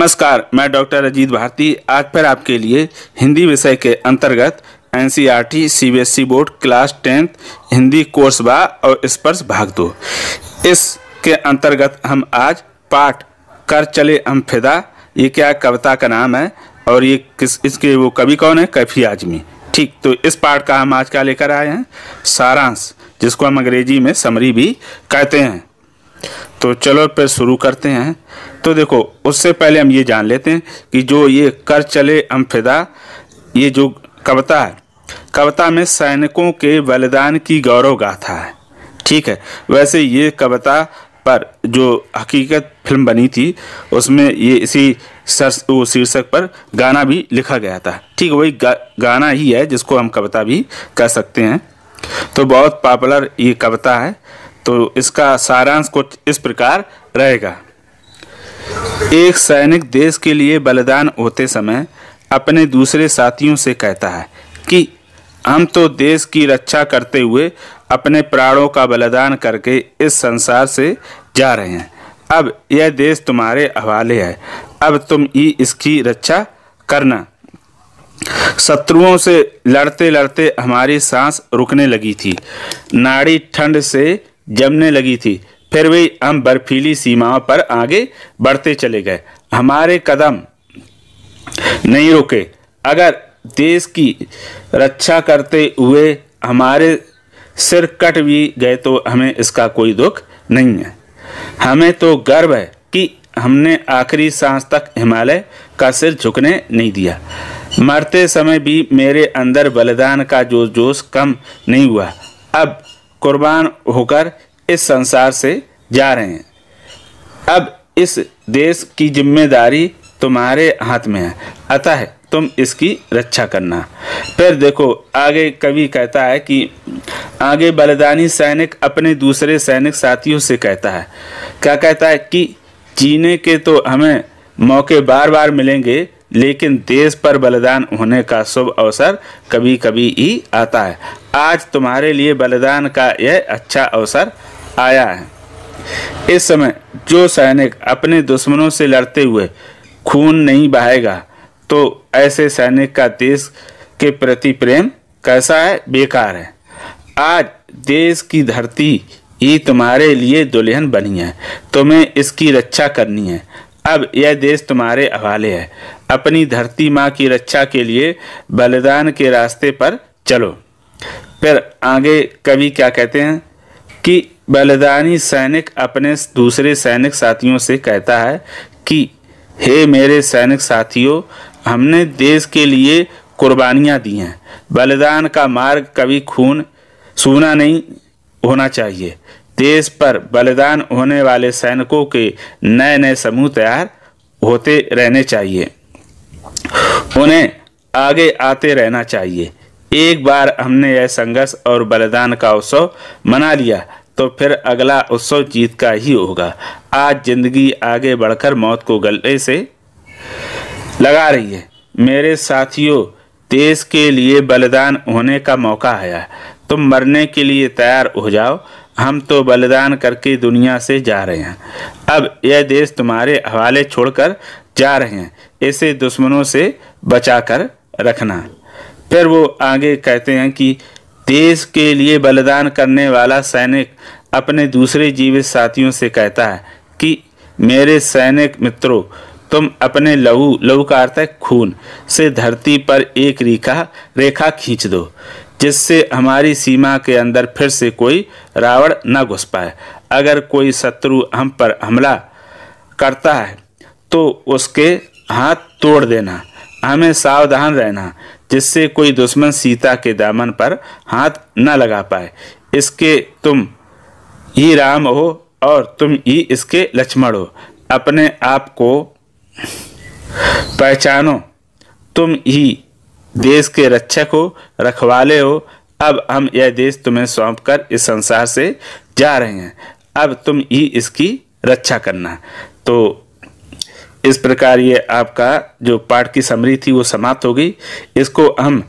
नमस्कार मैं डॉक्टर अजीत भारती आज फिर आपके लिए हिंदी विषय के अंतर्गत N C R T C B S E board class tenth Hindi course बा और स्पर्श भाग दो इसके अंतर्गत हम आज पाठ कर चले हम फिदा ये क्या कविता का नाम है और ये किस इसके वो कवि कौन है कैफी आजमी ठीक तो इस पाठ का हम आज क्या लेकर आए हैं सारांश जिसको हम अंग्रेजी में समरी भी कहते हैं तो चलो पे शुरू करते हैं तो देखो उससे पहले हम ये जान लेते हैं कि जो ये कर चले हम फिदा ये जो कविता है कविता में सैनिकों के बलिदान की गौरव गाथा है ठीक है वैसे ये कविता पर जो हकीकत फिल्म बनी थी उसमें ये इसी शीर्षक पर गाना भी लिखा गया था ठीक वही गा, गाना ही है जिसको हम कविता भी कह सकते हैं तो बहुत पॉपुलर ये कविता है तो इसका सारांश कुछ इस प्रकार रहेगा एक सैनिक देश के लिए बलिदान होते समय अपने दूसरे साथियों से कहता है कि हम तो देश की रक्षा करते हुए अपने प्राणों का बलिदान करके इस संसार से जा रहे हैं अब यह देश तुम्हारे हवाले है अब तुम ही इसकी रक्षा करना शत्रुओं से लड़ते लड़ते हमारी सांस रुकने लगी थी नाड़ी ठंड से जमने लगी थी फिर वे हम बर्फीली सीमाओं पर आगे बढ़ते चले गए हमारे कदम नहीं रुके अगर देश की रक्षा करते हुए हमारे सिर कट भी गए तो हमें इसका कोई दुख नहीं है हमें तो गर्व है कि हमने आखिरी सांस तक हिमालय का सिर झुकने नहीं दिया मरते समय भी मेरे अंदर बलिदान का जो जोश कम नहीं हुआ अब कुर्बान होकर इस संसार से जा रहे हैं अब इस देश की जिम्मेदारी तुम्हारे हाथ में है अतः तुम इसकी रक्षा करना फिर देखो आगे कवि कहता है कि आगे बलिदानी सैनिक अपने दूसरे सैनिक साथियों से कहता है क्या कहता है कि जीने के तो हमें मौके बार बार मिलेंगे लेकिन देश पर बलिदान होने का शुभ अवसर कभी कभी ही आता है आज तुम्हारे लिए बलिदान का यह अच्छा अवसर आया है इस समय जो सैनिक अपने दुश्मनों से लड़ते हुए खून नहीं बहाएगा तो ऐसे सैनिक का देश के प्रति प्रेम कैसा है बेकार है आज देश की धरती ही तुम्हारे लिए दुल्हन बनी है तुम्हें इसकी रक्षा करनी है अब यह देश तुम्हारे हवाले है अपनी धरती माँ की रक्षा के लिए बलिदान के रास्ते पर चलो फिर आगे कवि क्या कहते हैं कि बलिदानी सैनिक अपने दूसरे सैनिक साथियों से कहता है कि हे मेरे सैनिक साथियों हमने देश के लिए कुर्बानियाँ दी हैं बलिदान का मार्ग कभी खून सूना नहीं होना चाहिए देश पर बलिदान होने वाले सैनिकों के नए नए समूह तैयार होते रहने चाहिए उन्हें आगे आते रहना चाहिए एक बार हमने यह संघर्ष और बलिदान का उत्सव मना लिया तो फिर अगला उत्सव जीत का ही होगा आज जिंदगी आगे बढ़कर मौत को गले से लगा रही है मेरे साथियों देश के लिए बलिदान होने का मौका आया तुम मरने के लिए तैयार हो जाओ हम तो बलिदान करके दुनिया से जा रहे हैं अब यह देश तुम्हारे हवाले छोड़कर जा रहे हैं इसे दुश्मनों से बचाकर रखना फिर वो आगे कहते हैं कि देश के लिए बलिदान करने वाला सैनिक अपने दूसरे जीवित साथियों से कहता है कि मेरे सैनिक मित्रों तुम अपने लहू लहू का अर्थ है खून से धरती पर एक रेखा रेखा खींच दो जिससे हमारी सीमा के अंदर फिर से कोई रावण न घुस पाए अगर कोई शत्रु हम पर हमला करता है तो उसके हाथ तोड़ देना हमें सावधान रहना जिससे कोई दुश्मन सीता के दामन पर हाथ न लगा पाए इसके तुम ही राम हो और तुम ही इसके लक्ष्मण हो अपने आप को पहचानो तुम ही देश के रक्षक हो रखवाले हो अब हम यह देश तुम्हें सौंप कर इस संसार से जा रहे हैं अब तुम ही इसकी रक्षा करना तो इस प्रकार ये आपका जो पाठ की समरी थी वो समाप्त हो गई इसको हम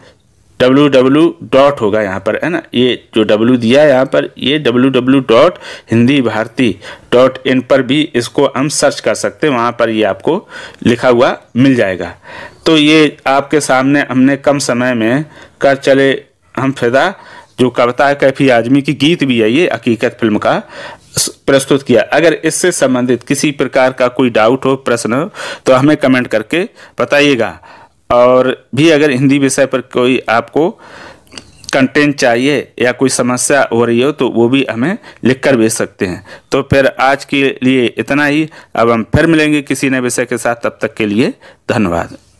डब्लू डब्लू डॉट होगा यहाँ पर है ना ये जो डब्लू दिया है यहाँ पर ये W W dot Hindi Bharati dot in पर भी इसको हम सर्च कर सकते हैं वहाँ पर ये आपको लिखा हुआ मिल जाएगा तो ये आपके सामने हमने कम समय में कर चले हम फिदा जो कविता है कैफी आजमी की गीत भी है ये हकीकत फिल्म का प्रस्तुत किया अगर इससे संबंधित किसी प्रकार का कोई डाउट हो प्रश्न हो तो हमें कमेंट करके बताइएगा और भी अगर हिंदी विषय पर कोई आपको कंटेंट चाहिए या कोई समस्या हो रही हो तो वो भी हमें लिख कर भेज सकते हैं तो फिर आज के लिए इतना ही अब हम फिर मिलेंगे किसी नए विषय के साथ तब तक के लिए धन्यवाद